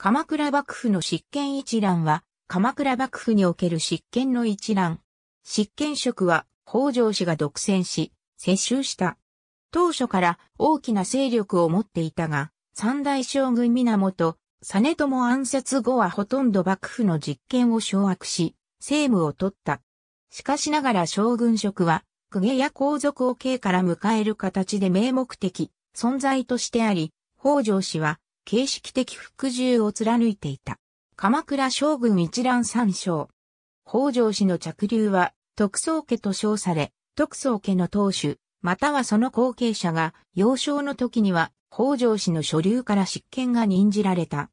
鎌倉幕府の執権一覧は、鎌倉幕府における執権の一覧。執権職は北条氏が独占し、接収した。当初から大きな勢力を持っていたが、三大将軍源、実朝暗殺後はほとんど幕府の実権を掌握し、政務を取った。しかしながら将軍職は、公家や皇族を家から迎える形で名目的、存在としてあり、北条氏は形式的服従を貫いていた。鎌倉将軍一覧三将。北条氏の着流は、徳宗家と称され、徳宗家の当主、またはその後継者が、幼少の時には、北条氏の所流から執権が任じられた。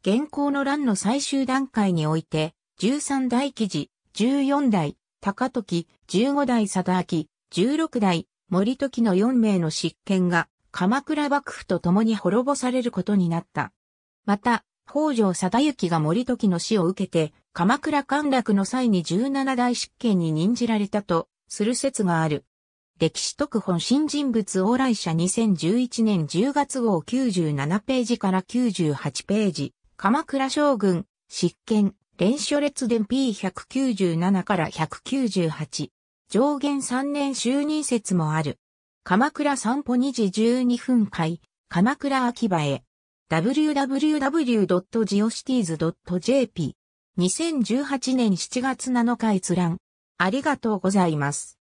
現行の乱の最終段階において、13代記事、14代、高時、15代貞明、16代、森時の4名の執権が、鎌倉幕府と共に滅ぼされることになった。また、北条貞行が森時の死を受けて、鎌倉陥落の際に17代執権に任じられたと、する説がある。歴史特本新人物往来者2011年10月号97ページから98ページ、鎌倉将軍、執権、連書列伝 P197 から198、上限3年就任説もある。鎌倉散歩2時12分会、鎌倉秋葉へ。www.geocities.jp2018 年7月7日閲覧。ありがとうございます。